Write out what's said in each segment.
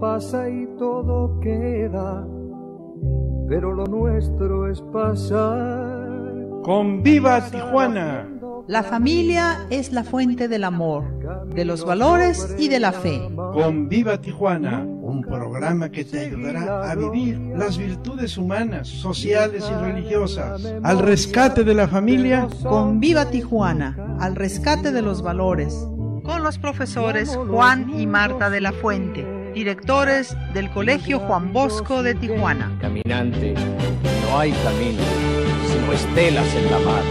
pasa y todo queda, pero lo nuestro es pasar. Con viva Tijuana. La familia es la fuente del amor, de los valores y de la fe. Con Viva Tijuana, un programa que te ayudará a vivir las virtudes humanas, sociales y religiosas. Al rescate de la familia. Con Viva Tijuana, al rescate de los valores. Con los profesores Juan y Marta de la Fuente directores del Colegio Juan Bosco de Tijuana. Caminante, no hay camino, sino estelas en la mar.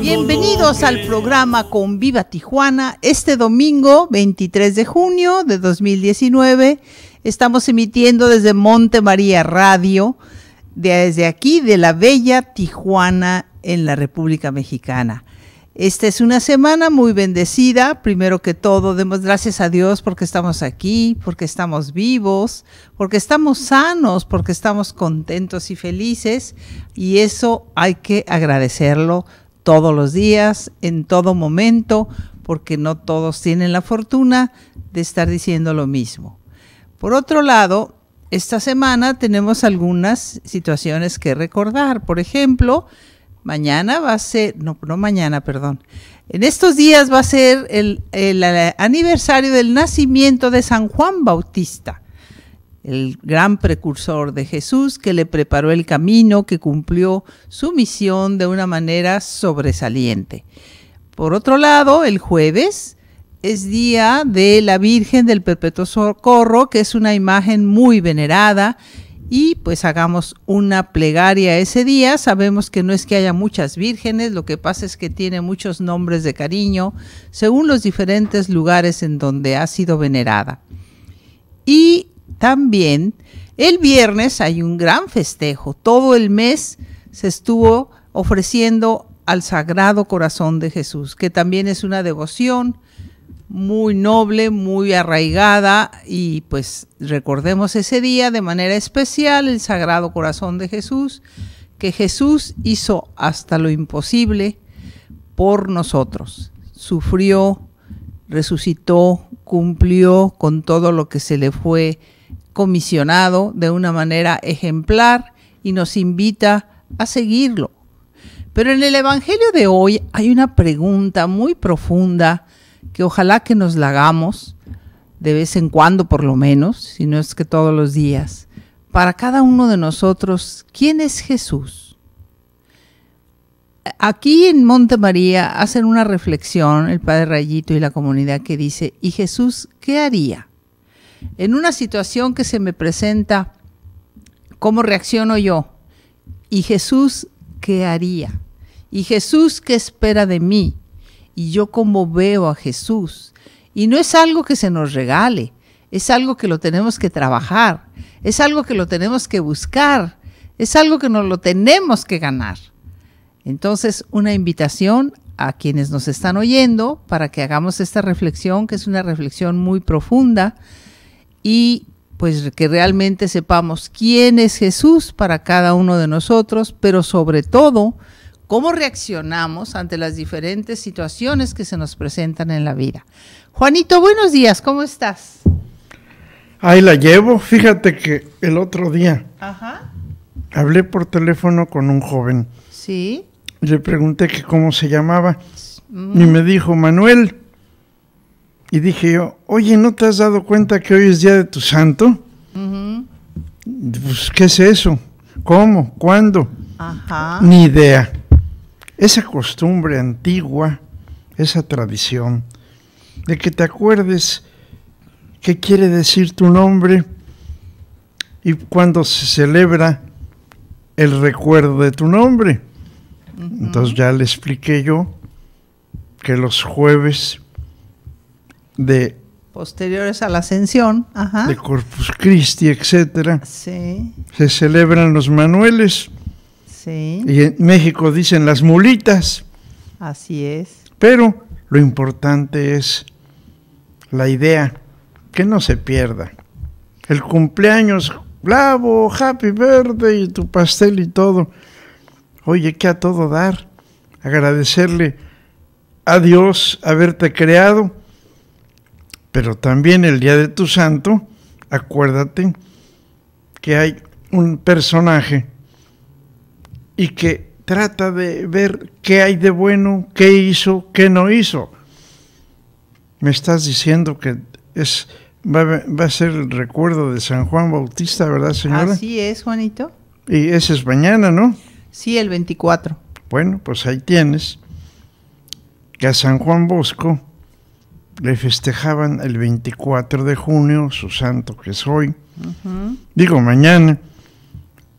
Bienvenidos al programa Con Viva Tijuana. Este domingo, 23 de junio de 2019, estamos emitiendo desde Monte María Radio, desde aquí, de la bella Tijuana en la República Mexicana. Esta es una semana muy bendecida. Primero que todo, demos gracias a Dios porque estamos aquí, porque estamos vivos, porque estamos sanos, porque estamos contentos y felices. Y eso hay que agradecerlo todos los días, en todo momento, porque no todos tienen la fortuna de estar diciendo lo mismo. Por otro lado, esta semana tenemos algunas situaciones que recordar. Por ejemplo, Mañana va a ser, no, no mañana, perdón. En estos días va a ser el, aniversario del nacimiento de San Juan Bautista, el gran precursor de Jesús que le preparó el camino, que cumplió su misión de una manera sobresaliente. Por otro lado, el jueves es día de la Virgen del Perpetuo Socorro, que es una imagen muy venerada y pues hagamos una plegaria ese día. Sabemos que no es que haya muchas vírgenes, lo que pasa es que tiene muchos nombres de cariño según los diferentes lugares en donde ha sido venerada. Y también el viernes hay un gran festejo. Todo el mes se estuvo ofreciendo al Sagrado Corazón de Jesús, que también es una devoción muy noble, muy arraigada y pues recordemos ese día de manera especial el Sagrado Corazón de Jesús, que Jesús hizo hasta lo imposible por nosotros, sufrió, resucitó, cumplió con todo lo que se le fue comisionado de una manera ejemplar y nos invita a seguirlo. Pero en el Evangelio de hoy hay una pregunta muy profunda que ojalá que nos la hagamos de vez en cuando por lo menos, si no es que todos los días, para cada uno de nosotros, ¿quién es Jesús? Aquí en Monte María hacen una reflexión el padre Rayito y la comunidad que dice, ¿y Jesús qué haría? En una situación que se me presenta, ¿cómo reacciono yo? ¿Y Jesús qué haría? ¿Y Jesús qué espera de mí? y yo cómo veo a Jesús. Y no es algo que se nos regale, es algo que lo tenemos que trabajar, es algo que lo tenemos que buscar, es algo que nos lo tenemos que ganar. Entonces, una invitación a quienes nos están oyendo para que hagamos esta reflexión, que es una reflexión muy profunda, y pues que realmente sepamos quién es Jesús para cada uno de nosotros, pero sobre todo, cómo reaccionamos ante las diferentes situaciones que se nos presentan en la vida. Juanito, buenos días, ¿cómo estás? Ahí la llevo. Fíjate que el otro día hablé por teléfono con un joven. Sí. Le pregunté que cómo se llamaba mm. y me dijo Manuel. Y dije yo, oye, ¿no te has dado cuenta que hoy es día de tu santo? Pues, ¿qué es eso? ¿Cómo? ¿Cuándo? Ajá. Ni idea esa costumbre antigua, esa tradición, de que te acuerdes qué quiere decir tu nombre y cuándo se celebra el recuerdo de tu nombre. Entonces ya le expliqué yo que los jueves de posteriores a la ascensión, de Corpus Christi, etc., se celebran los Manueles y en México dicen las mulitas. Así es. Pero lo importante es la idea, que no se pierda. El cumpleaños, blavo, happy verde y tu pastel y todo. Oye, que a todo dar. Agradecerle a Dios haberte creado, pero también el día de tu santo, acuérdate que hay un personaje y que trata de ver qué hay de bueno, qué hizo, qué no hizo. Me estás diciendo que es va, a ser el recuerdo de San Juan Bautista, ¿verdad, señora? Así es, Juanito. Y ese es mañana, ¿no? Sí, el 24. Bueno, pues ahí tienes que a San Juan Bosco le festejaban el 24 de junio, su santo que es hoy. Digo, mañana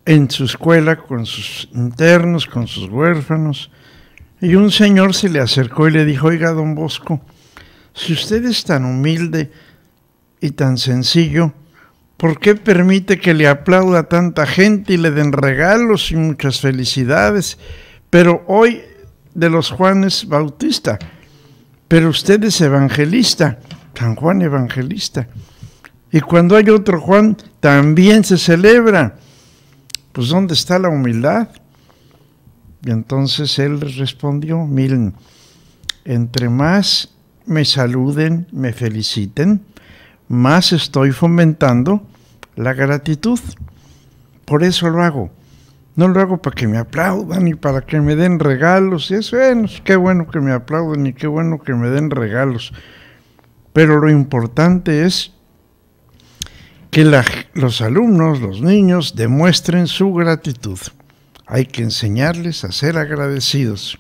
en su escuela con sus internos, con sus huérfanos, y un señor se le acercó y le dijo, oiga, don Bosco, si usted es tan humilde y tan sencillo, ¿por qué permite que le aplauda tanta gente y le den regalos y muchas felicidades? Pero hoy de los Juanes Bautista, pero usted es evangelista, San Juan Evangelista. Y cuando hay otro Juan, también se celebra pues ¿dónde está la humildad? Y entonces él respondió, miren, entre más me saluden, me feliciten, más estoy fomentando la gratitud. Por eso lo hago. No lo hago para que me aplaudan y para que me den regalos. Y eso, bueno, pues, qué bueno que me aplaudan y qué bueno que me den regalos. Pero lo importante es que los alumnos, los niños, demuestren su gratitud. Hay que enseñarles a ser agradecidos.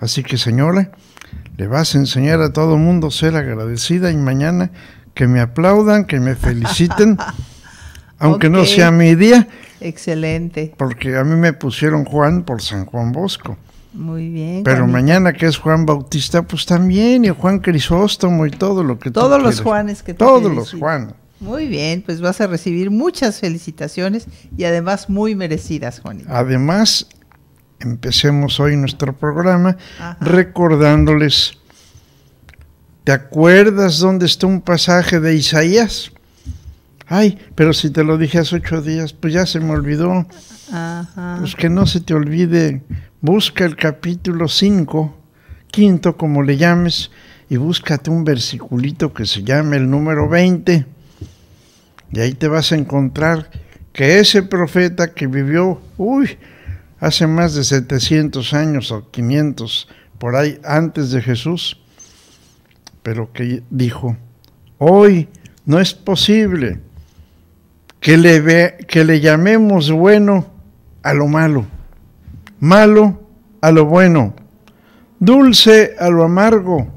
Así que señora, le vas a enseñar a todo mundo a ser agradecida y mañana que me aplaudan, que me feliciten, aunque no sea mi día. Excelente. Porque a mí me pusieron Juan por San Juan Bosco. Muy bien. Pero mañana que es Juan Bautista, pues también, y Juan Crisóstomo y todo lo que Todos los Juanes que tú Todos los Juanes. Muy bien, pues vas a recibir muchas felicitaciones y además muy merecidas, Juanita, Además, empecemos hoy nuestro programa recordándoles, ¿te acuerdas dónde está un pasaje de Isaías? Ay, pero si te lo dije hace ocho días, pues ya se me olvidó. Pues que no se te olvide, busca el capítulo 5, quinto como le llames, y búscate un versiculito que se llame el número 20 y ahí te vas a encontrar que ese profeta que vivió, uy, hace más de 700 años o 500 por ahí antes de Jesús, pero que dijo, hoy no es posible que le, ve, que le llamemos bueno a lo malo, malo a lo bueno, dulce a lo amargo,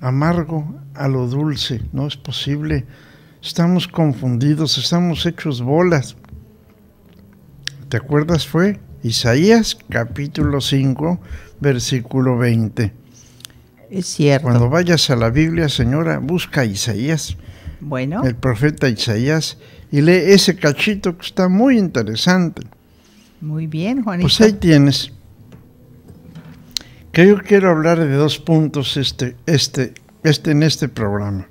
amargo a lo dulce, no es posible Estamos confundidos, estamos hechos bolas. ¿Te acuerdas? Fue Isaías capítulo 5, versículo 20. Es cierto. Cuando vayas a la Biblia, señora, busca a Isaías. Bueno. El profeta Isaías y lee ese cachito que está muy interesante. Muy bien, Juanito. Pues ahí tienes. Que yo quiero hablar de dos puntos este, este, este en este programa.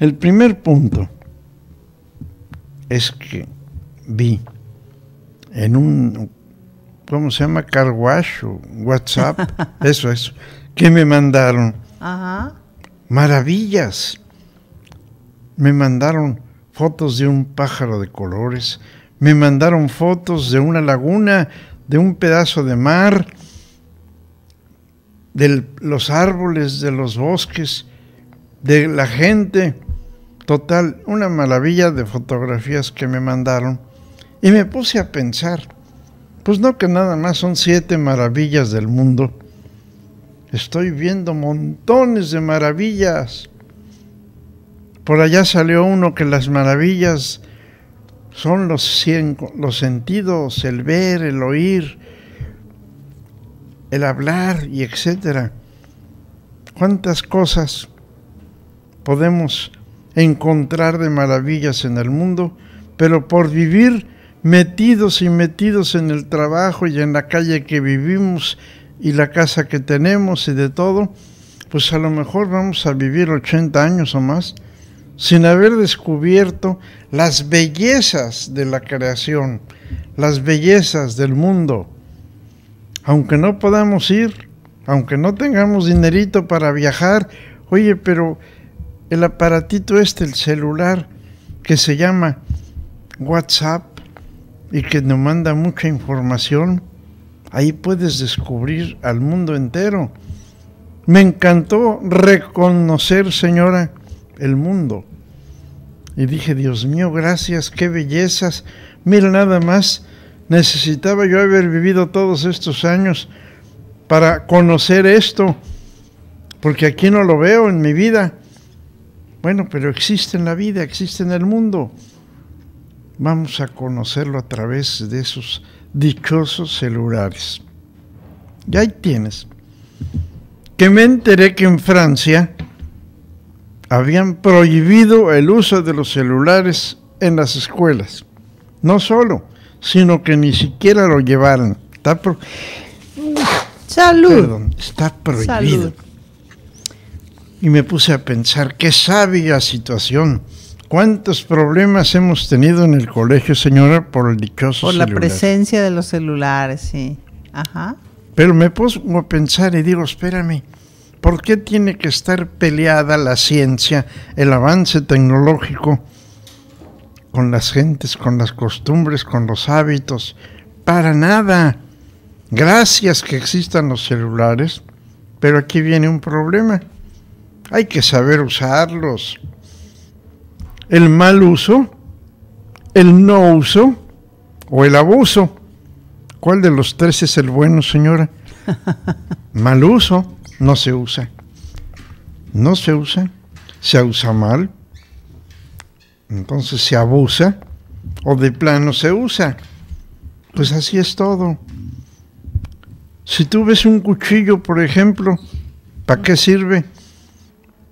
El primer punto es que vi en un, ¿cómo se llama? Car o WhatsApp, eso es, que me mandaron maravillas. Me mandaron fotos de un pájaro de colores, me mandaron fotos de una laguna, de un pedazo de mar, de los árboles, de los bosques, de la gente. Total, una maravilla de fotografías que me mandaron. Y me puse a pensar, pues no que nada más son siete maravillas del mundo. Estoy viendo montones de maravillas. Por allá salió uno que las maravillas son los, los sentidos, el ver, el oír, el hablar y etcétera. ¿Cuántas cosas podemos encontrar de maravillas en el mundo, pero por vivir metidos y metidos en el trabajo y en la calle que vivimos y la casa que tenemos y de todo, pues a lo mejor vamos a vivir 80 años o más sin haber descubierto las bellezas de la creación, las bellezas del mundo. Aunque no podamos ir, aunque no tengamos dinerito para viajar, oye, pero el aparatito este, el celular, que se llama WhatsApp y que nos manda mucha información, ahí puedes descubrir al mundo entero. Me encantó reconocer, señora, el mundo. Y dije, Dios mío, gracias, qué bellezas. Mira, nada más, necesitaba yo haber vivido todos estos años para conocer esto, porque aquí no lo veo en mi vida. Bueno, pero existe en la vida, existe en el mundo. Vamos a conocerlo a través de esos dichosos celulares. Y ahí tienes. Que me enteré que en Francia habían prohibido el uso de los celulares en las escuelas. No solo, sino que ni siquiera lo llevaran. Está Salud. Perdón, está prohibido y me puse a pensar, qué sabia situación. ¿Cuántos problemas hemos tenido en el colegio, señora, por el dichoso Por la presencia de los celulares, sí. Ajá. Pero me puse a pensar y digo, espérame, ¿por qué tiene que estar peleada la ciencia, el avance tecnológico con las gentes, con las costumbres, con los hábitos? Para nada. Gracias que existan los celulares, pero aquí viene un problema hay que saber usarlos. El mal uso, el no uso o el abuso. ¿Cuál de los tres es el bueno, señora? mal uso no se usa. No se usa. Se usa mal. Entonces se abusa o de plano se usa. Pues así es todo. Si tú ves un cuchillo, por ejemplo, ¿para qué sirve?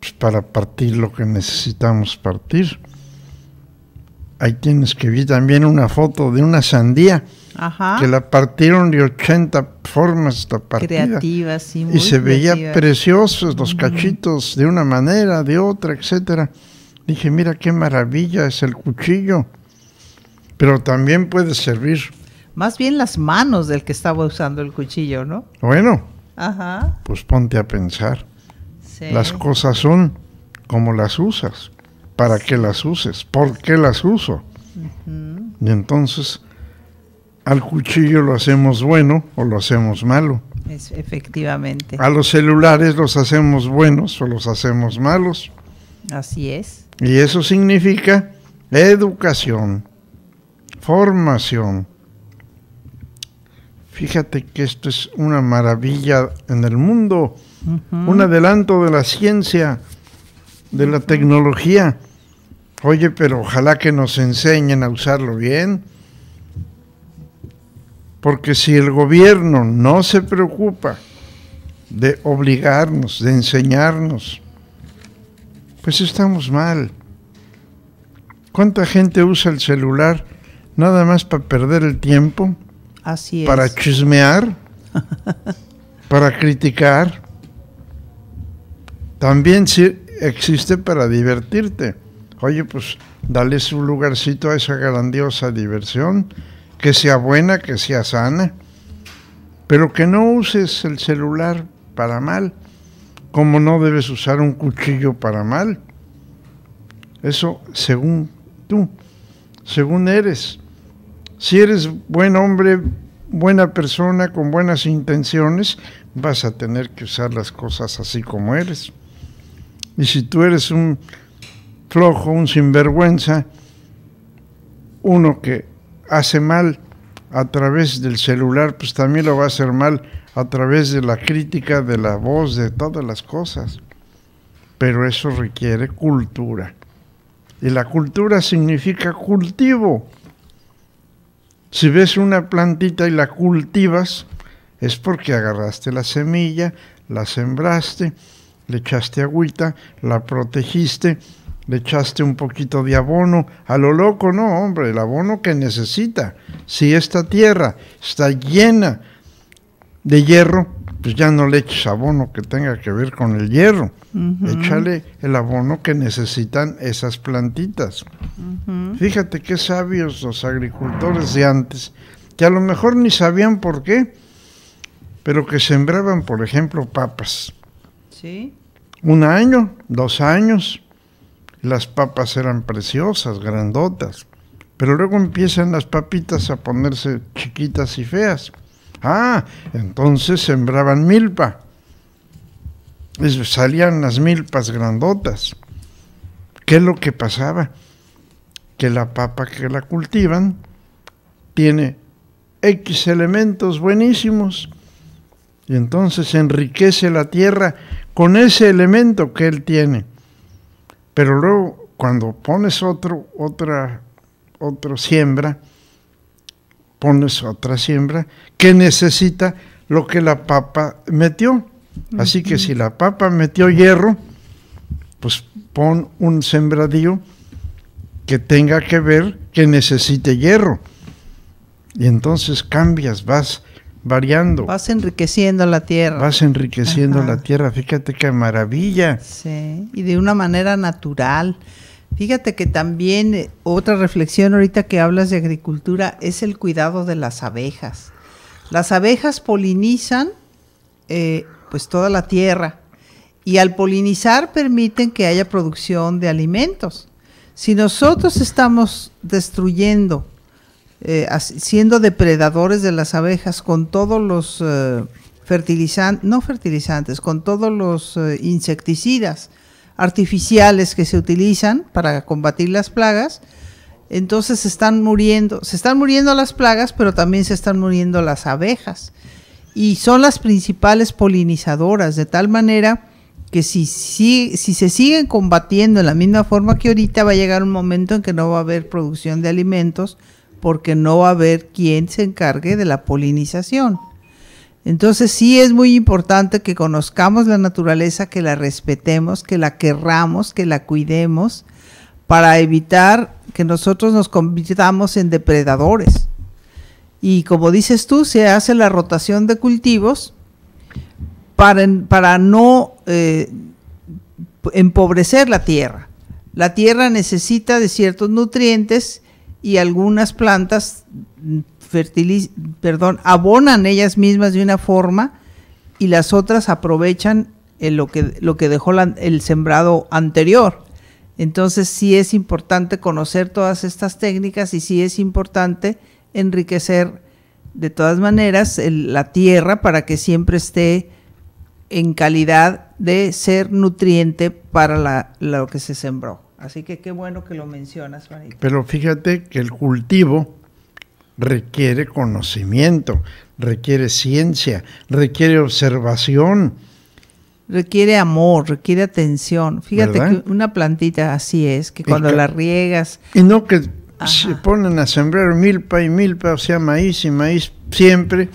pues, para partir lo que necesitamos partir. Ahí tienes que vi también una foto de una sandía que la partieron de 80 formas esta partida. Creativa, sí, muy Y se veía preciosos los cachitos de una manera, de otra, etcétera. Dije, mira qué maravilla es el cuchillo. Pero también puede servir. Más bien las manos del que estaba usando el cuchillo, ¿no? Bueno. Ajá. Pues ponte a pensar. Las cosas son como las usas, para qué las uses, por qué las uso. Y entonces al cuchillo lo hacemos bueno o lo hacemos malo. Es, efectivamente. A los celulares los hacemos buenos o los hacemos malos. Así es. Y eso significa educación, formación, Fíjate que esto es una maravilla en el mundo, un adelanto de la ciencia, de la tecnología. Oye, pero ojalá que nos enseñen a usarlo bien, porque si el gobierno no se preocupa de obligarnos, de enseñarnos, pues estamos mal. ¿Cuánta gente usa el celular nada más para perder el tiempo? Para chismear, para criticar. También existe para divertirte. Oye, pues dale su lugarcito a esa grandiosa diversión, que sea buena, que sea sana, pero que no uses el celular para mal, como no debes usar un cuchillo para mal. Eso según tú, según eres. Si eres buen hombre, buena persona, con buenas intenciones, vas a tener que usar las cosas así como eres. Y si tú eres un flojo, un sinvergüenza, uno que hace mal a través del celular, pues también lo va a hacer mal a través de la crítica, de la voz, de todas las cosas. Pero eso requiere cultura. Y la cultura significa cultivo si ves una plantita y la cultivas, es porque agarraste la semilla, la sembraste, le echaste agüita, la protegiste, le echaste un poquito de abono. A lo loco, no, hombre, el abono que necesita. Si esta tierra está llena de hierro, pues ya no le eches abono que tenga que ver con el hierro, échale el abono que necesitan esas plantitas. Fíjate qué sabios los agricultores de antes, que a lo mejor ni sabían por qué, pero que sembraban, por ejemplo, papas. Sí. Un año, dos años, las papas eran preciosas, grandotas, pero luego empiezan las papitas a ponerse chiquitas y feas Ah, entonces sembraban milpa. salían las milpas grandotas. ¿Qué es lo que pasaba? Que la papa que la cultivan tiene X elementos buenísimos. Y entonces enriquece la tierra con ese elemento que él tiene. Pero luego, cuando pones otro, otra, otro siembra, pones otra siembra que necesita lo que la papa metió. Así que si la papa metió hierro, pues pon un sembradío que tenga que ver que necesite hierro. Y entonces cambias, vas variando. Vas enriqueciendo la tierra. Vas enriqueciendo la tierra, fíjate qué maravilla. Sí, y de una manera natural. Fíjate que también eh, otra reflexión ahorita que hablas de agricultura es el cuidado de las abejas. Las abejas polinizan eh, pues toda la tierra y al polinizar permiten que haya producción de alimentos. Si nosotros estamos destruyendo, eh, siendo depredadores de las abejas con todos los fertilizantes, no fertilizantes, con todos los insecticidas, artificiales que se utilizan para combatir las plagas. Entonces se están muriendo, se están muriendo las plagas, pero también se están muriendo las abejas. Y son las principales polinizadoras, de tal manera que si, si, si se siguen combatiendo en la misma forma que ahorita, va a llegar un momento en que no va a haber producción de alimentos porque no va a haber quien se encargue de la polinización. Entonces sí es muy importante que conozcamos la naturaleza, que la respetemos, que la querramos, que la cuidemos, para evitar que nosotros nos convirtamos en depredadores. Y como dices tú, se hace la rotación de cultivos para, no eh, empobrecer la tierra. La tierra necesita de ciertos nutrientes y algunas plantas perdón, abonan ellas mismas de una forma y las otras aprovechan lo, que, lo que dejó el sembrado anterior. Entonces sí es importante conocer todas estas técnicas y sí es importante enriquecer de todas maneras la tierra para que siempre esté en calidad de ser nutriente para la, lo que se sembró. Así que qué bueno que lo mencionas, Pero fíjate que el cultivo requiere conocimiento, requiere ciencia, requiere observación. Requiere amor, requiere atención. Fíjate que una plantita así es, que cuando la riegas... Y no que se ponen a sembrar milpa y milpa, o sea, maíz y maíz siempre,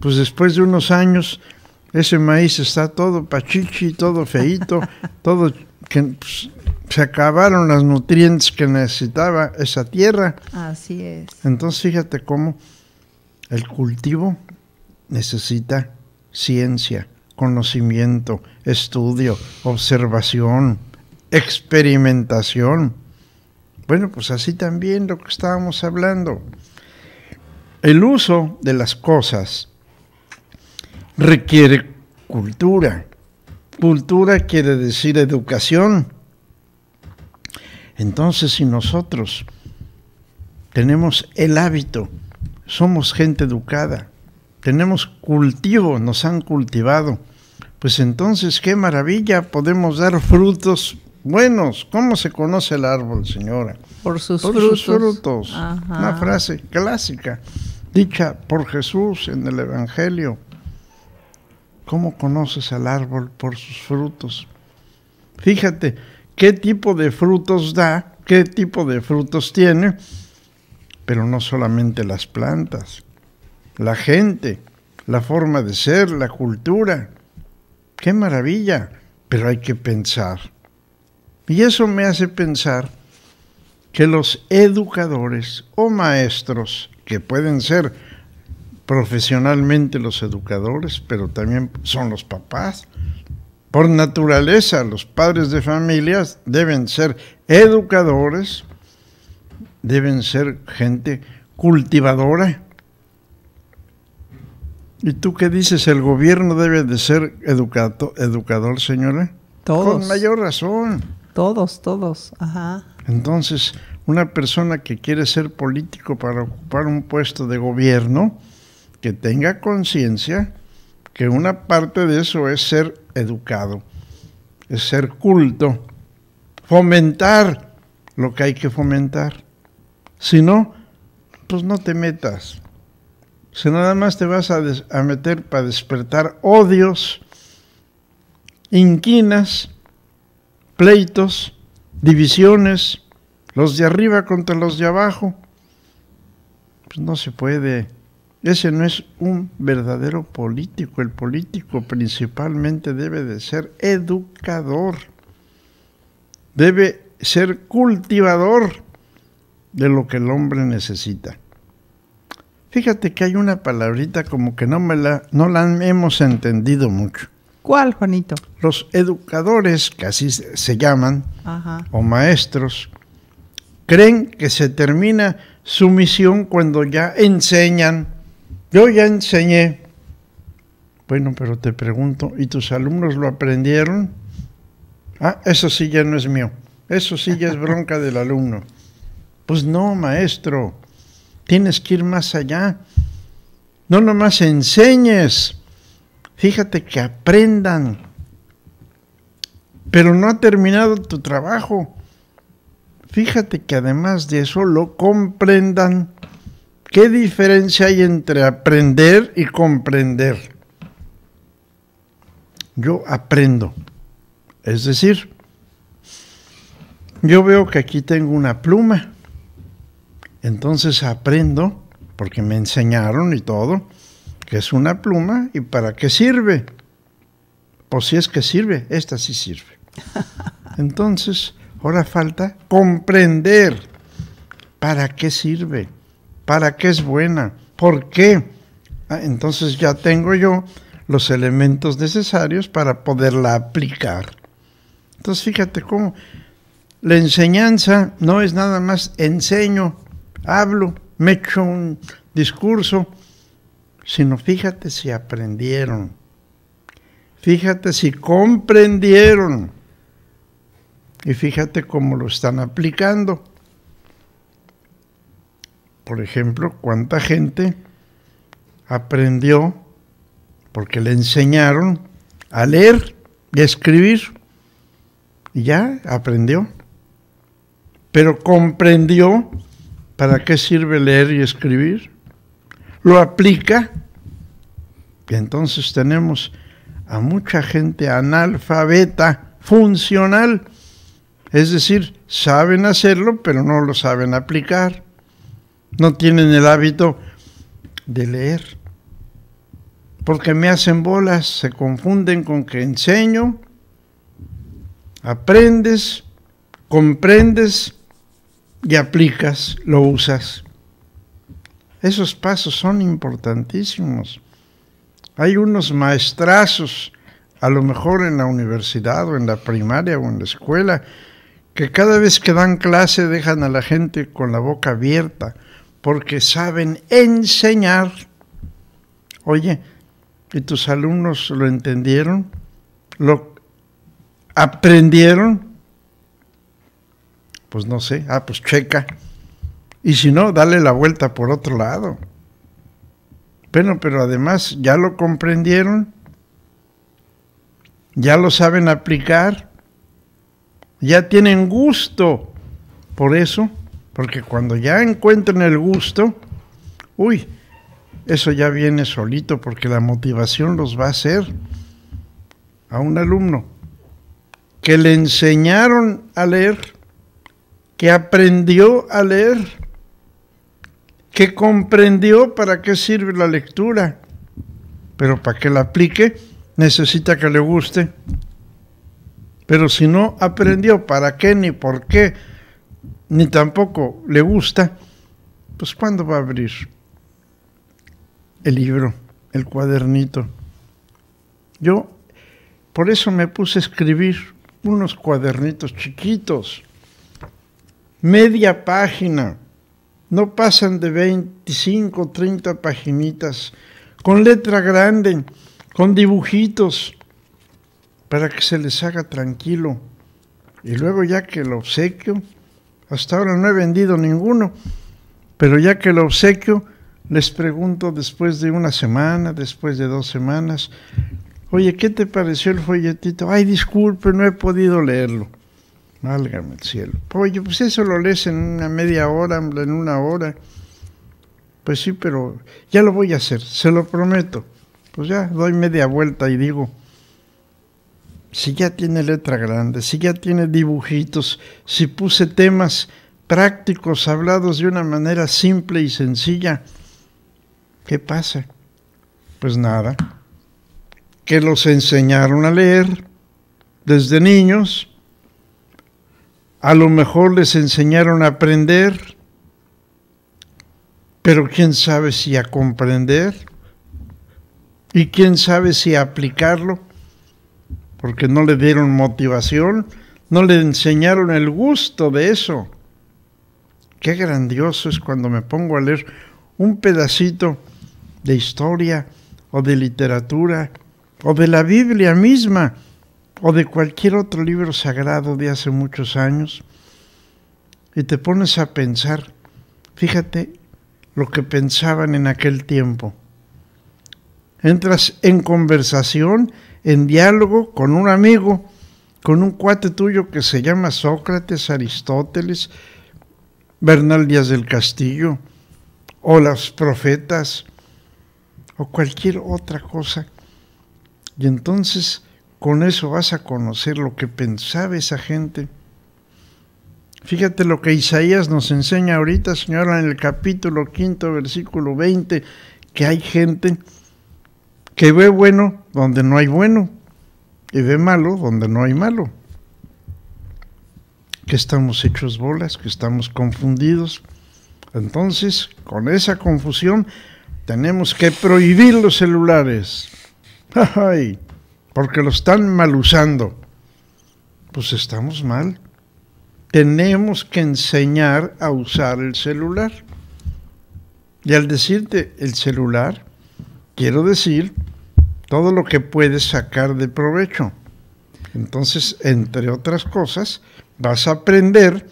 pues después de unos años ese maíz está todo pachichi, todo feito, todo que pues, se acabaron las nutrientes que necesitaba esa tierra. Así es. Entonces fíjate cómo el cultivo necesita ciencia, conocimiento, estudio, observación, experimentación. Bueno, pues así también lo que estábamos hablando. El uso de las cosas requiere cultura. Cultura quiere decir educación entonces, si nosotros tenemos el hábito, somos gente educada, tenemos cultivo, nos han cultivado, pues entonces qué maravilla, podemos dar frutos buenos. ¿Cómo se conoce el árbol, señora? Por sus frutos. Una frase clásica, dicha por Jesús en el Evangelio. ¿Cómo conoces al árbol por sus frutos? Fíjate, qué tipo de frutos da, qué tipo de frutos tiene, pero no solamente las plantas, la gente, la forma de ser, la cultura. ¡Qué maravilla! Pero hay que pensar. Y eso me hace pensar que los educadores o maestros, que pueden ser profesionalmente los educadores, pero también son los papás, por naturaleza, los padres de familias deben ser educadores, deben ser gente cultivadora. ¿Y tú qué dices? ¿El gobierno debe de ser educador, señora? Todos. Con mayor razón. Todos, todos. Ajá. Entonces, una persona que quiere ser político para ocupar un puesto de gobierno, que tenga conciencia que una parte de eso es ser educado, es ser culto, fomentar lo que hay que fomentar. Si no, pues no te metas. Si nada más te vas a, meter para despertar odios, inquinas, pleitos, divisiones, los de arriba contra los de abajo, pues no se puede. Ese no es un verdadero político. El político principalmente debe de ser educador. Debe ser cultivador de lo que el hombre necesita. Fíjate que hay una palabrita como que no, me la, no la hemos entendido mucho. ¿Cuál, Juanito? Los educadores, que así se llaman, o maestros, creen que se termina su misión cuando ya enseñan yo ya enseñé. Bueno, pero te pregunto, ¿y tus alumnos lo aprendieron? Ah, eso sí ya no es mío. Eso sí ya es bronca del alumno. Pues no, maestro. Tienes que ir más allá. No nomás enseñes. Fíjate que aprendan. Pero no ha terminado tu trabajo. Fíjate que además de eso lo comprendan. ¿Qué diferencia hay entre aprender y comprender? Yo aprendo. Es decir, yo veo que aquí tengo una pluma. Entonces aprendo, porque me enseñaron y todo, que es una pluma y para qué sirve. Pues si es que sirve, esta sí sirve. Entonces, ahora falta comprender para qué sirve para qué es buena, por qué. Ah, entonces ya tengo yo los elementos necesarios para poderla aplicar. Entonces fíjate cómo la enseñanza no es nada más enseño, hablo, me echo un discurso, sino fíjate si aprendieron, fíjate si comprendieron y fíjate cómo lo están aplicando por ejemplo, cuánta gente aprendió porque le enseñaron a leer y a escribir y ya aprendió. Pero comprendió para qué sirve leer y escribir. Lo aplica. Y entonces tenemos a mucha gente analfabeta funcional. Es decir, saben hacerlo, pero no lo saben aplicar no tienen el hábito de leer, porque me hacen bolas, se confunden con que enseño, aprendes, comprendes y aplicas, lo usas. Esos pasos son importantísimos. Hay unos maestrazos, a lo mejor en la universidad o en la primaria o en la escuela, que cada vez que dan clase dejan a la gente con la boca abierta porque saben enseñar. Oye, ¿y tus alumnos lo entendieron? ¿Lo aprendieron? Pues no sé, ah, pues checa. Y si no, dale la vuelta por otro lado. Bueno, pero además ya lo comprendieron, ya lo saben aplicar, ya tienen gusto por eso. Porque cuando ya encuentren el gusto, uy, eso ya viene solito porque la motivación los va a hacer a un alumno que le enseñaron a leer, que aprendió a leer, que comprendió para qué sirve la lectura, pero para que la aplique necesita que le guste. Pero si no aprendió para qué ni por qué, ni tampoco le gusta, pues ¿cuándo va a abrir el libro, el cuadernito? Yo por eso me puse a escribir unos cuadernitos chiquitos, media página, no pasan de 25, 30 paginitas, con letra grande, con dibujitos, para que se les haga tranquilo. Y luego ya que lo obsequio hasta ahora no he vendido ninguno, pero ya que lo obsequio, les pregunto después de una semana, después de dos semanas, oye, ¿qué te pareció el folletito? Ay, disculpe, no he podido leerlo. Válgame el cielo. Oye, pues eso lo lees en una media hora, en una hora. Pues sí, pero ya lo voy a hacer, se lo prometo. Pues ya doy media vuelta y digo, si ya tiene letra grande, si ya tiene dibujitos, si puse temas prácticos hablados de una manera simple y sencilla, ¿qué pasa? Pues nada, que los enseñaron a leer desde niños, a lo mejor les enseñaron a aprender, pero quién sabe si a comprender y quién sabe si a aplicarlo porque no le dieron motivación, no le enseñaron el gusto de eso. Qué grandioso es cuando me pongo a leer un pedacito de historia o de literatura o de la Biblia misma o de cualquier otro libro sagrado de hace muchos años y te pones a pensar, fíjate lo que pensaban en aquel tiempo. Entras en conversación en diálogo con un amigo, con un cuate tuyo que se llama Sócrates, Aristóteles, Bernal Díaz del Castillo, o los profetas, o cualquier otra cosa. Y entonces con eso vas a conocer lo que pensaba esa gente. Fíjate lo que Isaías nos enseña ahorita, señora, en el capítulo quinto, versículo 20, que hay gente que ve bueno donde no hay bueno y ve malo donde no hay malo. Que estamos hechos bolas, que estamos confundidos. Entonces, con esa confusión, tenemos que prohibir los celulares. Porque lo están mal usando. Pues estamos mal. Tenemos que enseñar a usar el celular. Y al decirte el celular, quiero decir todo lo que puedes sacar de provecho. Entonces, entre otras cosas, vas a aprender,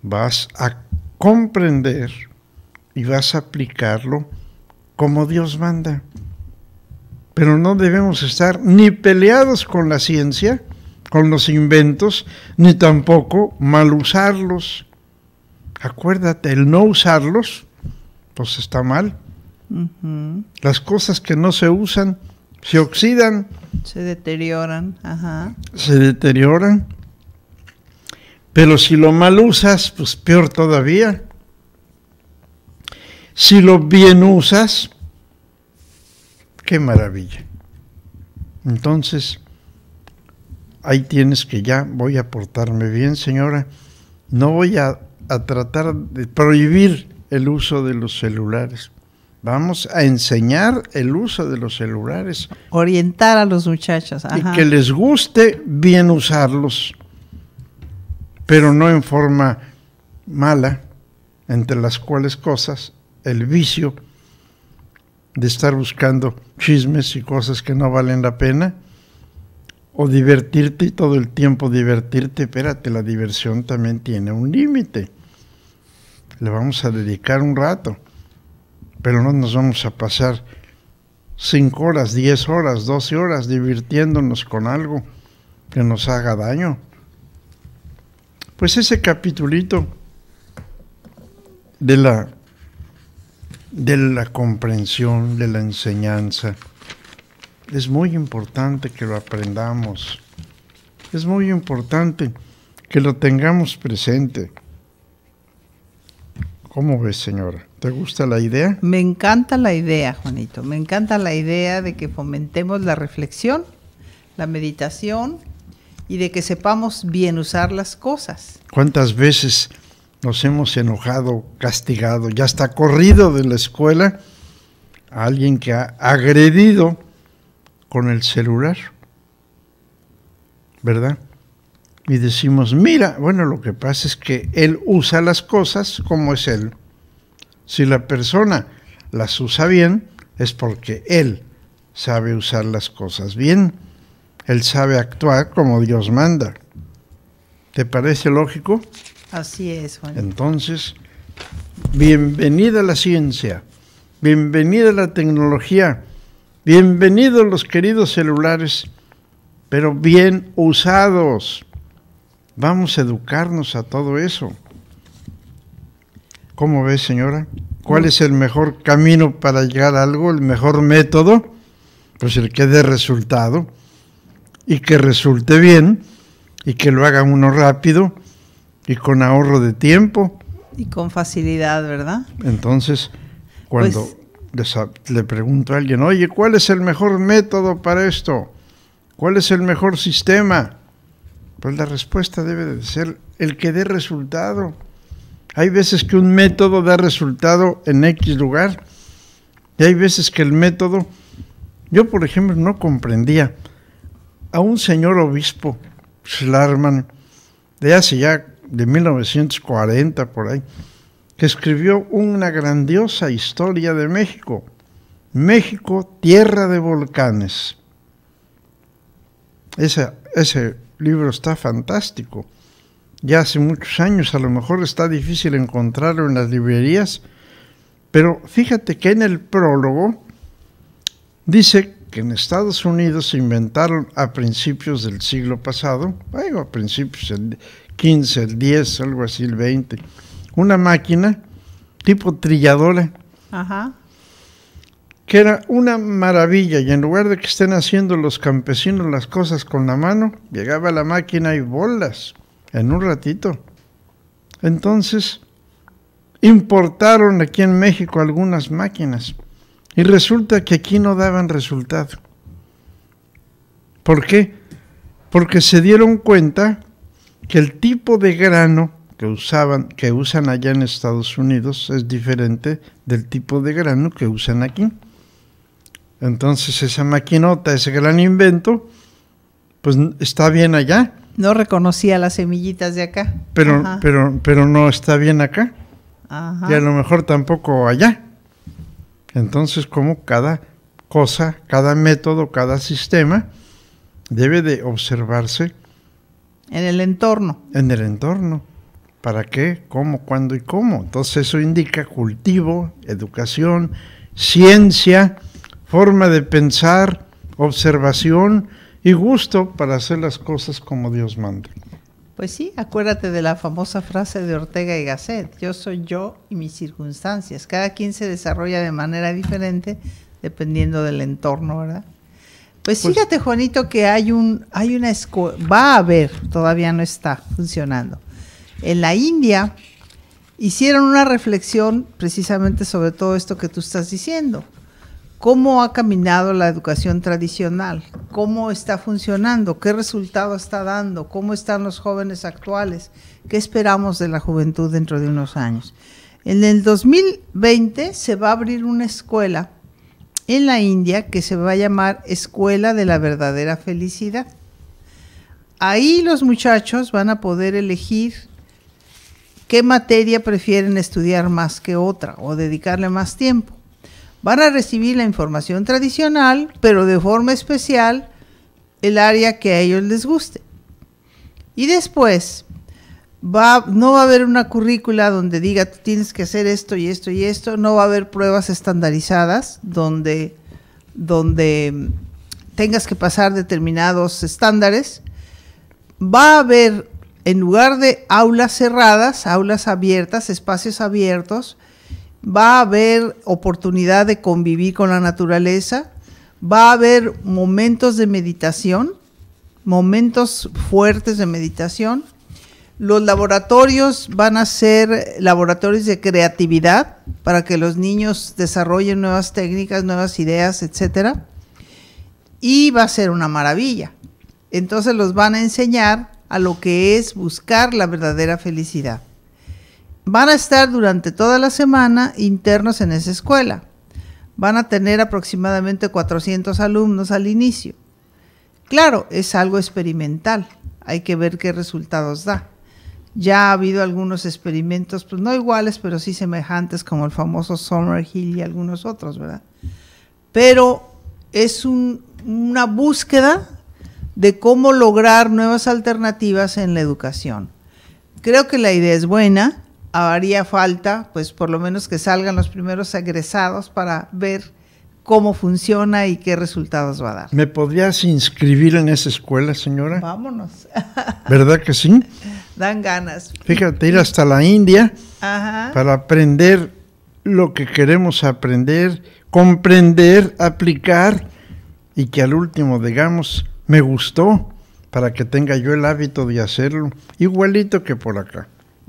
vas a comprender y vas a aplicarlo como Dios manda. Pero no debemos estar ni peleados con la ciencia, con los inventos, ni tampoco mal usarlos. Acuérdate, el no usarlos, pues está mal. Las cosas que no se usan se oxidan. Se deterioran, Se deterioran. Pero si lo mal usas, pues peor todavía. Si lo bien usas, qué maravilla. Entonces, ahí tienes que ya voy a portarme bien, señora. No voy a tratar de prohibir el uso de los celulares. Vamos a enseñar el uso de los celulares. Orientar a los muchachos. Y que les guste bien usarlos, pero no en forma mala, entre las cuales cosas el vicio de estar buscando chismes y cosas que no valen la pena, o divertirte y todo el tiempo divertirte. Espérate, la diversión también tiene un límite. Le vamos a dedicar un rato pero no nos vamos a pasar 5 horas, 10 horas, 12 horas divirtiéndonos con algo que nos haga daño. Pues ese capitulito de la, de la comprensión, de la enseñanza, es muy importante que lo aprendamos. Es muy importante que lo tengamos presente. ¿Cómo ves, señora? ¿Te gusta la idea? Me encanta la idea, Juanito. Me encanta la idea de que fomentemos la reflexión, la meditación y de que sepamos bien usar las cosas. ¿Cuántas veces nos hemos enojado, castigado, ya está corrido de la escuela a alguien que ha agredido con el celular? ¿Verdad? y decimos, mira, bueno, lo que pasa es que Él usa las cosas como es Él. Si la persona las usa bien, es porque Él sabe usar las cosas bien. Él sabe actuar como Dios manda. ¿Te parece lógico? Así es, Juan. Entonces, bienvenida la ciencia, bienvenida la tecnología, bienvenidos los queridos celulares, pero bien usados Vamos a educarnos a todo eso. ¿Cómo ves, señora? ¿Cuál es el mejor camino para llegar a algo, el mejor método? Pues el que dé resultado y que resulte bien y que lo haga uno rápido y con ahorro de tiempo. Y con facilidad, ¿verdad? Entonces, cuando pues le pregunto a alguien, oye, ¿cuál es el mejor método para esto? ¿Cuál es el mejor sistema? pues la respuesta debe de ser el que dé resultado. Hay veces que un método da resultado en X lugar y hay veces que el método... Yo, por ejemplo, no comprendía a un señor obispo, Schlarman, pues, de hace ya de 1940 por ahí, que escribió una grandiosa historia de México. México, tierra de volcanes. Esa, ese libro está fantástico. Ya hace muchos años, a lo mejor está difícil encontrarlo en las librerías, pero fíjate que en el prólogo dice que en Estados Unidos se inventaron a principios del siglo pasado, a principios del 15, el 10, algo así, el 20, una máquina tipo trilladora. Ajá que era una maravilla y en lugar de que estén haciendo los campesinos las cosas con la mano, llegaba la máquina y bolas en un ratito. Entonces, importaron aquí en México algunas máquinas y resulta que aquí no daban resultado. ¿Por qué? Porque se dieron cuenta que el tipo de grano que usaban que usan allá en Estados Unidos es diferente del tipo de grano que usan aquí. Entonces esa maquinota, ese gran invento, pues está bien allá. No reconocía las semillitas de acá. Pero, pero, pero no está bien acá. Y a lo mejor tampoco allá. Entonces, como cada cosa, cada método, cada sistema debe de observarse. En el entorno. En el entorno. ¿Para qué? ¿Cómo? ¿Cuándo y cómo? Entonces eso indica cultivo, educación, ciencia forma de pensar, observación y gusto para hacer las cosas como Dios manda. Pues sí, acuérdate de la famosa frase de Ortega y Gasset, yo soy yo y mis circunstancias. Cada quien se desarrolla de manera diferente dependiendo del entorno, ¿verdad? Pues, pues fíjate, Juanito, que hay un hay una escuela, va a haber, todavía no está funcionando. En la India hicieron una reflexión precisamente sobre todo esto que tú estás diciendo ¿Cómo ha caminado la educación tradicional? ¿Cómo está funcionando? ¿Qué resultado está dando? ¿Cómo están los jóvenes actuales? ¿Qué esperamos de la juventud dentro de unos años? En el 2020 se va a abrir una escuela en la India que se va a llamar Escuela de la Verdadera Felicidad. Ahí los muchachos van a poder elegir qué materia prefieren estudiar más que otra o dedicarle más tiempo van a recibir la información tradicional, pero de forma especial el área que a ellos les guste. Y después, no va a haber una currícula donde diga tú tienes que hacer esto y esto y esto, no va a haber pruebas estandarizadas donde, donde mm, tengas que pasar determinados estándares. Va a haber, en lugar de aulas cerradas, aulas abiertas, espacios abiertos, va a haber oportunidad de convivir con la naturaleza, va a haber momentos de meditación, momentos fuertes de meditación. Los laboratorios van a ser laboratorios de creatividad para que los niños desarrollen nuevas técnicas, nuevas ideas, etcétera. Y va a ser una maravilla. Entonces los van a enseñar a lo que es buscar la verdadera felicidad van a estar durante toda la semana internos en esa escuela. Van a tener aproximadamente 400 alumnos al inicio. Claro, es algo experimental. Hay que ver qué resultados da. Ya ha habido algunos experimentos, pues no iguales, pero sí semejantes, como el famoso Summer Hill y algunos otros, ¿verdad? Pero es una búsqueda de cómo lograr nuevas alternativas en la educación. Creo que la idea es buena, haría falta, pues por lo menos que salgan los primeros egresados para ver cómo funciona y qué resultados va a dar. ¿Me podrías inscribir en esa escuela, señora? Vámonos. ¿Verdad que sí? Dan ganas. Fíjate, ir hasta la India para aprender lo que queremos aprender, comprender, aplicar y que al último digamos, me gustó para que tenga yo el hábito de hacerlo, igualito que por acá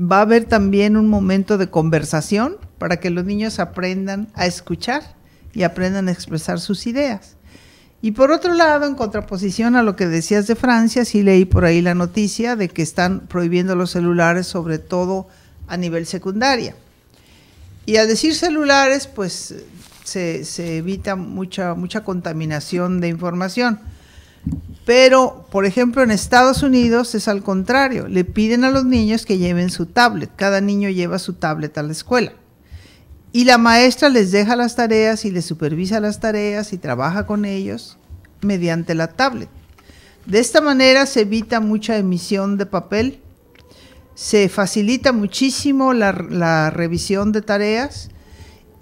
va a haber también un momento de conversación para que los niños aprendan a escuchar y aprendan a expresar sus ideas. Y por otro lado, en contraposición a lo que decías de Francia, sí leí por ahí la noticia de que están prohibiendo los celulares, sobre todo a nivel secundaria. Y al decir celulares, pues se, se evita mucha, mucha contaminación de información. Pero, por ejemplo, en Estados Unidos es al contrario. Le piden a los niños que lleven su tablet. Cada niño lleva su tablet a la escuela. Y la maestra les deja las tareas y les supervisa las tareas y trabaja con ellos mediante la tablet. De esta manera se evita mucha emisión de papel, se facilita muchísimo la, revisión de tareas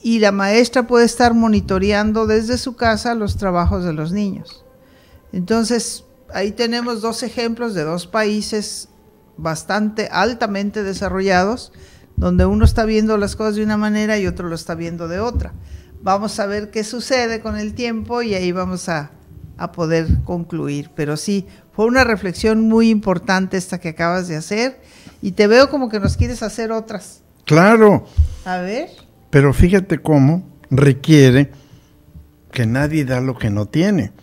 y la maestra puede estar monitoreando desde su casa los trabajos de los niños. Entonces, ahí tenemos dos ejemplos de dos países bastante altamente desarrollados, donde uno está viendo las cosas de una manera y otro lo está viendo de otra. Vamos a ver qué sucede con el tiempo y ahí vamos a, poder concluir. Pero sí, fue una reflexión muy importante esta que acabas de hacer y te veo como que nos quieres hacer otras. Claro. A ver. Pero fíjate cómo requiere que nadie da lo que no tiene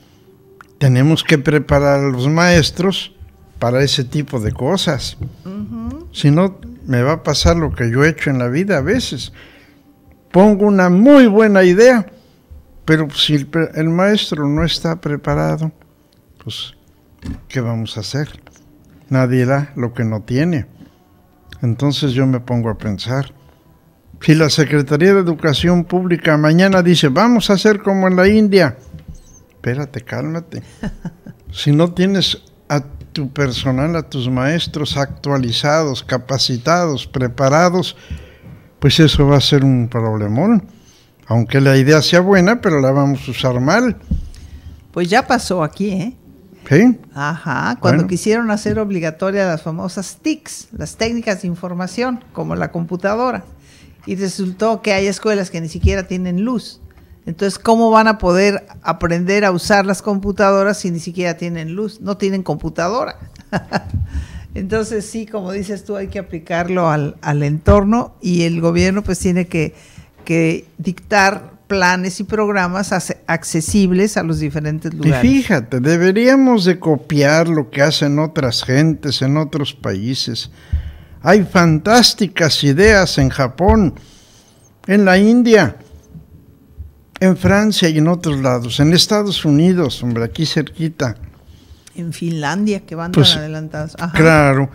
tenemos que preparar a los maestros para ese tipo de cosas. Si no, me va a pasar lo que yo he hecho en la vida a veces. Pongo una muy buena idea, pero si el, maestro no está preparado, pues, ¿qué vamos a hacer? Nadie da lo que no tiene. Entonces yo me pongo a pensar, si la Secretaría de Educación Pública mañana dice, vamos a hacer como en la India, espérate, cálmate. si no tienes a tu personal, a tus maestros actualizados, capacitados, preparados, pues eso va a ser un problemón. Aunque la idea sea buena, pero la vamos a usar mal. Pues ya pasó aquí, ¿eh? ¿Sí? Ajá, cuando quisieron hacer obligatoria las famosas TICs, las técnicas de información, como la computadora. Y resultó que hay escuelas que ni siquiera tienen luz. Entonces, ¿cómo van a poder aprender a usar las computadoras si ni siquiera tienen luz? No tienen computadora. Entonces, sí, como dices tú, hay que aplicarlo al, al entorno y el gobierno pues tiene que, que dictar planes y programas accesibles a los diferentes lugares. Y fíjate, deberíamos de copiar lo que hacen otras gentes en otros países. Hay fantásticas ideas en Japón, en la India, en Francia y en otros lados, en Estados Unidos, hombre, aquí cerquita. En Finlandia, que van tan pues, adelantados. Claro,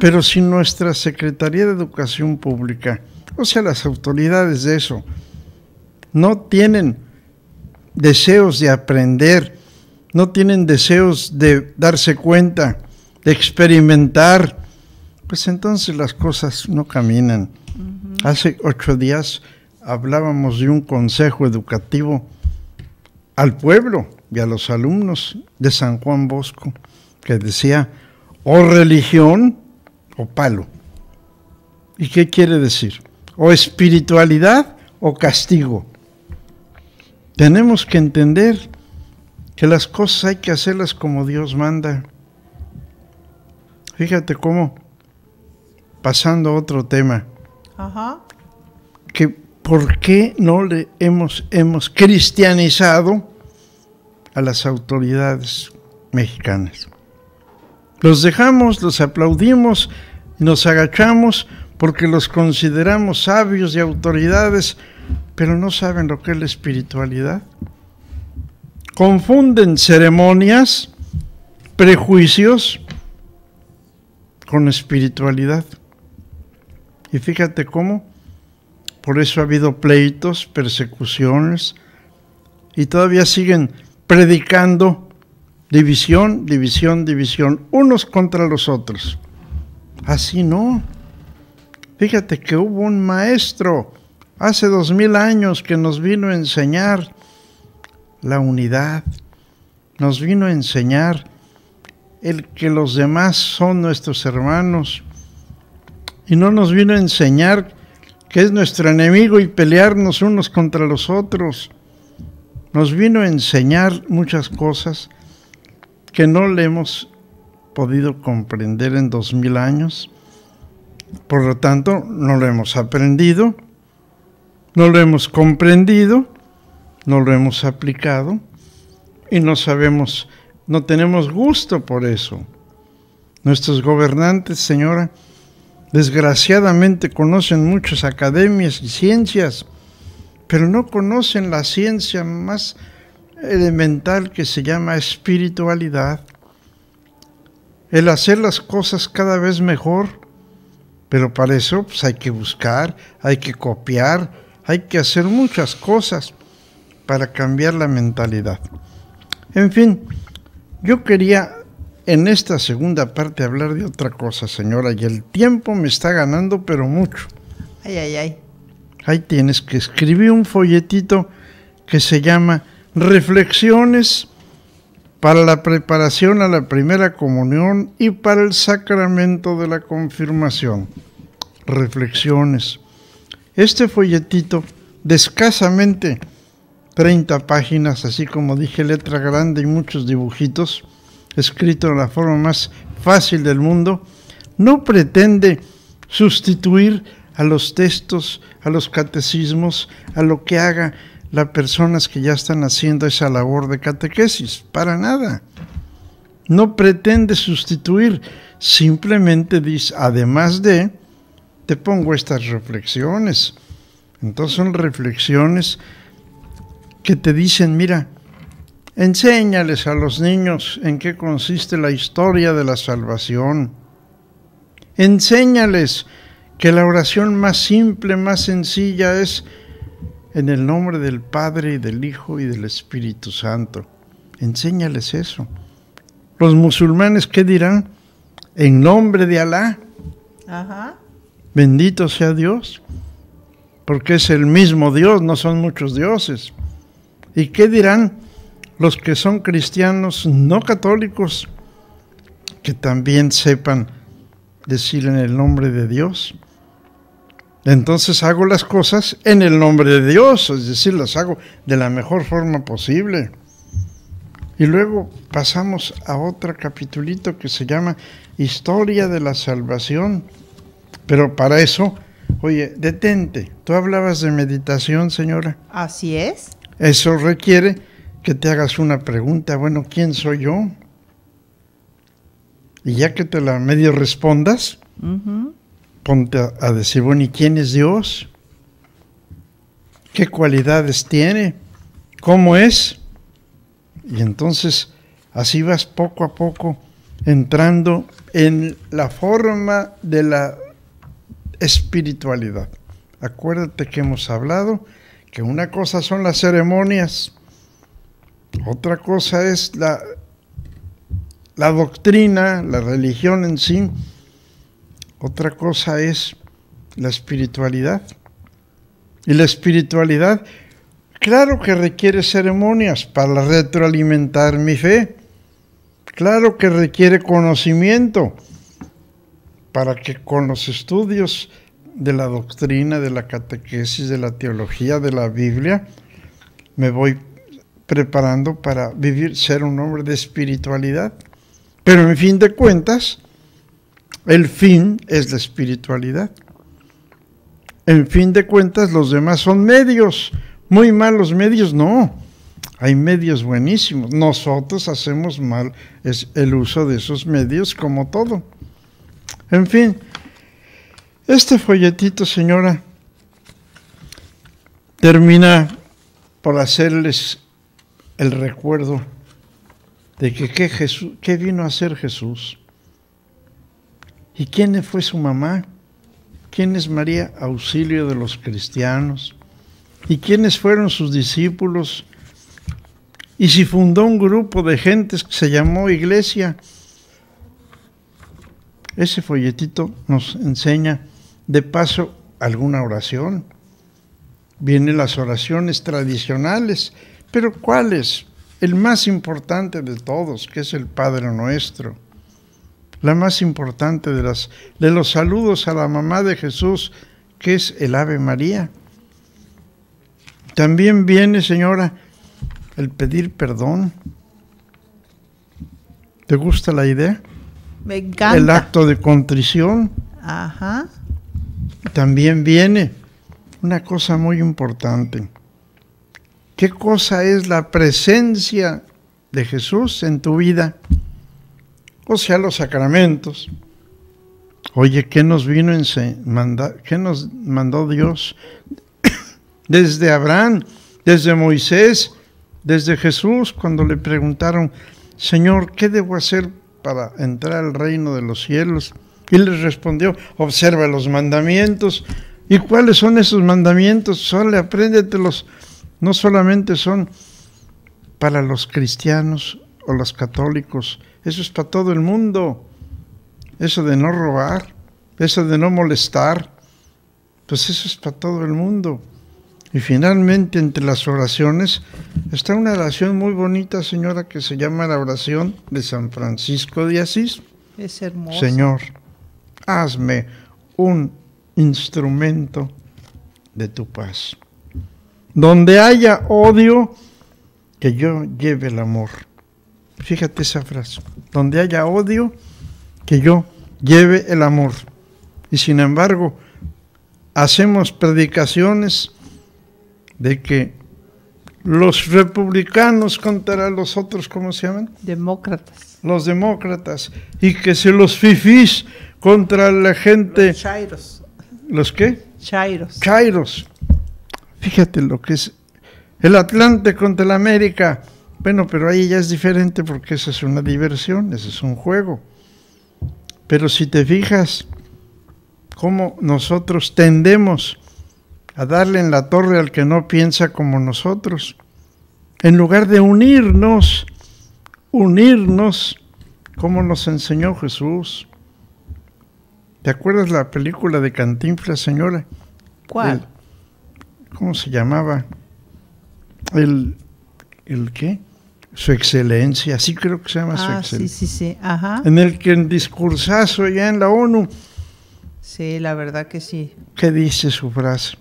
pero si nuestra Secretaría de Educación Pública, o sea, las autoridades de eso, no tienen deseos de aprender, no tienen deseos de darse cuenta, de experimentar, pues entonces las cosas no caminan. Hace ocho días hablábamos de un consejo educativo al pueblo y a los alumnos de San Juan Bosco, que decía, o religión o palo. ¿Y qué quiere decir? O espiritualidad o castigo. Tenemos que entender que las cosas hay que hacerlas como Dios manda. Fíjate cómo, pasando a otro tema, que ¿Por qué no le hemos, cristianizado a las autoridades mexicanas? Los dejamos, los aplaudimos, nos agachamos porque los consideramos sabios y autoridades, pero no saben lo que es la espiritualidad. Confunden ceremonias, prejuicios con espiritualidad. Y fíjate cómo por eso ha habido pleitos, persecuciones, y todavía siguen predicando división, división, división, unos contra los otros. Así no. Fíjate que hubo un maestro hace dos mil años que nos vino a enseñar la unidad, nos vino a enseñar el que los demás son nuestros hermanos. Y no nos vino a enseñar que es nuestro enemigo, y pelearnos unos contra los otros. Nos vino a enseñar muchas cosas que no le hemos podido comprender en dos mil años. Por lo tanto, no lo hemos aprendido, no lo hemos comprendido, no lo hemos aplicado y no sabemos, no tenemos gusto por eso. Nuestros gobernantes, señora, Desgraciadamente conocen muchas academias y ciencias, pero no conocen la ciencia más elemental que se llama espiritualidad. El hacer las cosas cada vez mejor, pero para eso pues, hay que buscar, hay que copiar, hay que hacer muchas cosas para cambiar la mentalidad. En fin, yo quería en esta segunda parte hablar de otra cosa, señora, y el tiempo me está ganando, pero mucho. Ay, ay, ay. Ahí tienes que escribir un folletito que se llama Reflexiones para la preparación a la primera comunión y para el sacramento de la confirmación. Reflexiones. Este folletito de escasamente 30 páginas, así como dije letra grande y muchos dibujitos, escrito de la forma más fácil del mundo, no pretende sustituir a los textos, a los catecismos, a lo que haga las personas que ya están haciendo esa labor de catequesis, para nada. No pretende sustituir, simplemente dice, además de, te pongo estas reflexiones. Entonces son reflexiones que te dicen, mira, Enséñales a los niños en qué consiste la historia de la salvación. Enséñales que la oración más simple, más sencilla es en el nombre del Padre y del Hijo y del Espíritu Santo. Enséñales eso. Los musulmanes, ¿qué dirán? En nombre de Alá. Ajá. Bendito sea Dios, porque es el mismo Dios, no son muchos dioses. ¿Y qué dirán? los que son cristianos no católicos, que también sepan decir en el nombre de Dios. Entonces hago las cosas en el nombre de Dios, es decir, las hago de la mejor forma posible. Y luego pasamos a otro capitulito que se llama Historia de la Salvación. Pero para eso, oye, detente, tú hablabas de meditación, señora. Así es. Eso requiere que te hagas una pregunta, bueno, ¿quién soy yo? Y ya que te la medio respondas, ponte a, decir, bueno, ¿y quién es Dios? ¿Qué cualidades tiene? ¿Cómo es? Y entonces así vas poco a poco entrando en la forma de la espiritualidad. Acuérdate que hemos hablado que una cosa son las ceremonias, otra cosa es la, la doctrina, la religión en sí. Otra cosa es la espiritualidad. Y la espiritualidad, claro que requiere ceremonias para retroalimentar mi fe. Claro que requiere conocimiento para que con los estudios de la doctrina, de la catequesis, de la teología, de la Biblia, me voy preparando para vivir, ser un hombre de espiritualidad. Pero en fin de cuentas, el fin es la espiritualidad. En fin de cuentas, los demás son medios, muy malos medios, no. Hay medios buenísimos. Nosotros hacemos mal es el uso de esos medios como todo. En fin, este folletito, señora, termina por hacerles el recuerdo de que qué, Jesús, qué vino a ser Jesús y quién fue su mamá, quién es María, auxilio de los cristianos, y quiénes fueron sus discípulos, y si fundó un grupo de gentes que se llamó iglesia. Ese folletito nos enseña de paso alguna oración. Vienen las oraciones tradicionales pero ¿cuál es? El más importante de todos, que es el Padre nuestro. La más importante de, las, los saludos a la mamá de Jesús, que es el Ave María. También viene, señora, el pedir perdón. ¿Te gusta la idea? Me encanta. El acto de contrición. Ajá. También viene una cosa muy importante. ¿Qué cosa es la presencia de Jesús en tu vida? O sea, los sacramentos. Oye, ¿qué nos vino en manda qué nos mandó Dios desde Abraham, desde Moisés, desde Jesús cuando le preguntaron, "Señor, ¿qué debo hacer para entrar al reino de los cielos?" Y les respondió, "Observa los mandamientos." ¿Y cuáles son esos mandamientos? Solo apréndetelos no solamente son para los cristianos o los católicos, eso es para todo el mundo. Eso de no robar, eso de no molestar, pues eso es para todo el mundo. Y finalmente entre las oraciones está una oración muy bonita, señora, que se llama la oración de San Francisco de Asís. Es hermoso. Señor, hazme un instrumento de tu paz. Donde haya odio, que yo lleve el amor. Fíjate esa frase. Donde haya odio, que yo lleve el amor. Y sin embargo, hacemos predicaciones de que los republicanos contra los otros, ¿cómo se llaman? Demócratas. Los demócratas. Y que se los fifís contra la gente... Los chairos. ¿Los qué? Chairos. Chairos. Fíjate lo que es el Atlante contra la América. Bueno, pero ahí ya es diferente porque esa es una diversión, ese es un juego. Pero si te fijas cómo nosotros tendemos a darle en la torre al que no piensa como nosotros, en lugar de unirnos, unirnos, como nos enseñó Jesús. ¿Te acuerdas la película de Cantinflas, señora? ¿Cuál? ¿cómo se llamaba? El, ¿El qué? Su Excelencia, sí creo que se llama Su ah, Excelencia. Sí, sí, sí, En el que en discursazo ya en la ONU. Sí, la verdad que sí. ¿Qué dice su frase?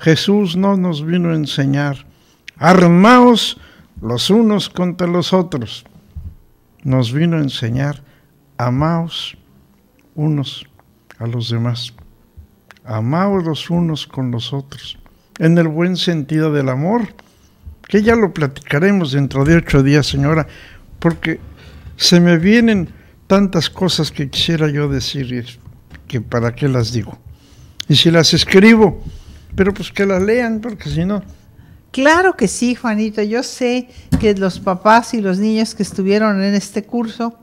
Jesús no nos vino a enseñar. Armaos los unos contra los otros. Nos vino a enseñar, amaos unos a los demás. Amaos los unos con los otros en el buen sentido del amor, que ya lo platicaremos dentro de ocho días, señora, porque se me vienen tantas cosas que quisiera yo decir que para qué las digo. Y si las escribo, pero pues que las lean, porque si no... Claro que sí, Juanito. Yo sé que los papás y los niños que estuvieron en este curso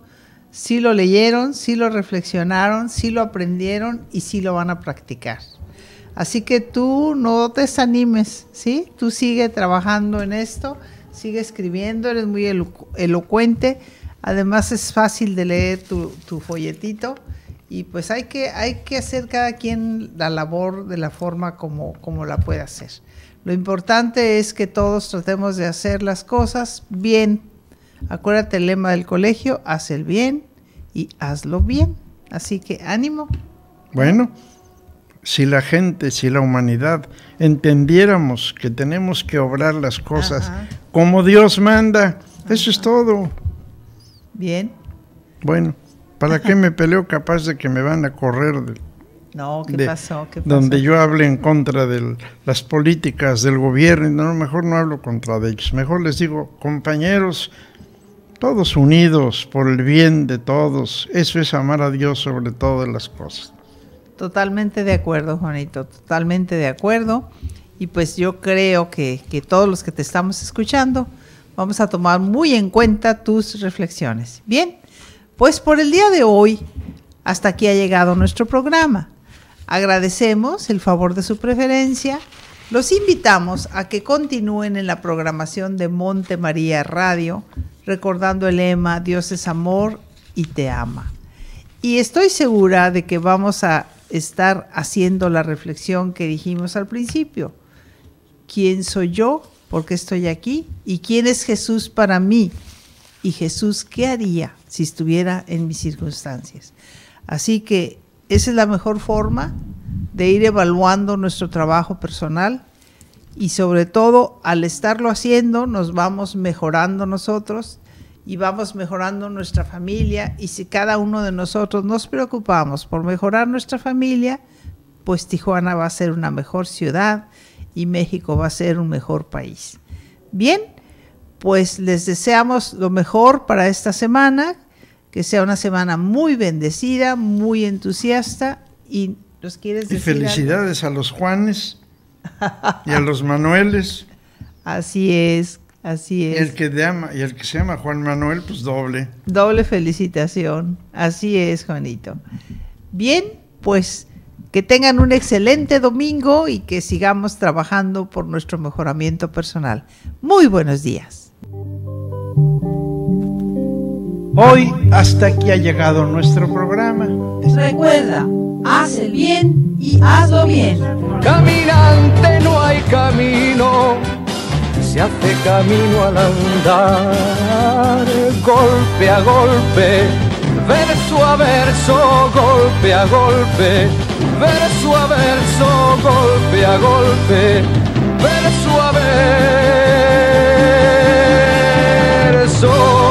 sí lo leyeron, sí lo reflexionaron, sí lo aprendieron y sí lo van a practicar. Así que tú no te desanimes, ¿sí? Tú sigue trabajando en esto, sigue escribiendo, eres muy elocuente. Además es fácil de leer tu, folletito y pues hay que, hay que hacer cada quien la labor de la forma como, como la puede hacer. Lo importante es que todos tratemos de hacer las cosas bien. Acuérdate el lema del colegio, haz el bien y hazlo bien. Así que ánimo. Bueno, si la gente, si la humanidad entendiéramos que tenemos que obrar las cosas como Dios manda, eso es todo. Bien. Bueno, ¿para qué me peleo capaz de que me van a correr no, ¿qué, Donde yo hable en contra de las políticas del gobierno, no, mejor no hablo contra de ellos, mejor les digo, compañeros, todos unidos por el bien de todos, eso es amar a Dios sobre todas las cosas. Totalmente de acuerdo, Juanito, totalmente de acuerdo. Y pues yo creo que, todos los que te estamos escuchando vamos a tomar muy en cuenta tus reflexiones. Bien, pues por el día de hoy, hasta aquí ha llegado nuestro programa. Agradecemos el favor de su preferencia. Los invitamos a que continúen en la programación de Monte María Radio, recordando el lema Dios es amor y te ama. Y estoy segura de que vamos a estar haciendo la reflexión que dijimos al principio. ¿Quién soy yo? ¿Por qué estoy aquí? ¿Y quién es Jesús para mí? ¿Y Jesús qué haría si estuviera en mis circunstancias? Así que esa es la mejor forma de ir evaluando nuestro trabajo personal y sobre todo al estarlo haciendo nos vamos mejorando nosotros, y vamos mejorando nuestra familia y si cada uno de nosotros nos preocupamos por mejorar nuestra familia, pues Tijuana va a ser una mejor ciudad y México va a ser un mejor país. Bien, pues les deseamos lo mejor para esta semana, que sea una semana muy bendecida, muy entusiasta y los quieres felicidades a los Juanes y a los Manueles. Así es, Así es. el que, llama, y el que se llama Juan Manuel, pues doble. Doble felicitación. Así es, Juanito. Bien, pues que tengan un excelente domingo y que sigamos trabajando por nuestro mejoramiento personal. Muy buenos días. Hoy hasta aquí ha llegado nuestro programa. Recuerda, haz el bien y hazlo bien. Caminante no hay camino se hace camino al andar, golpe a golpe, verso a verso, golpe a golpe, verso a verso, golpe a golpe, verso a verso.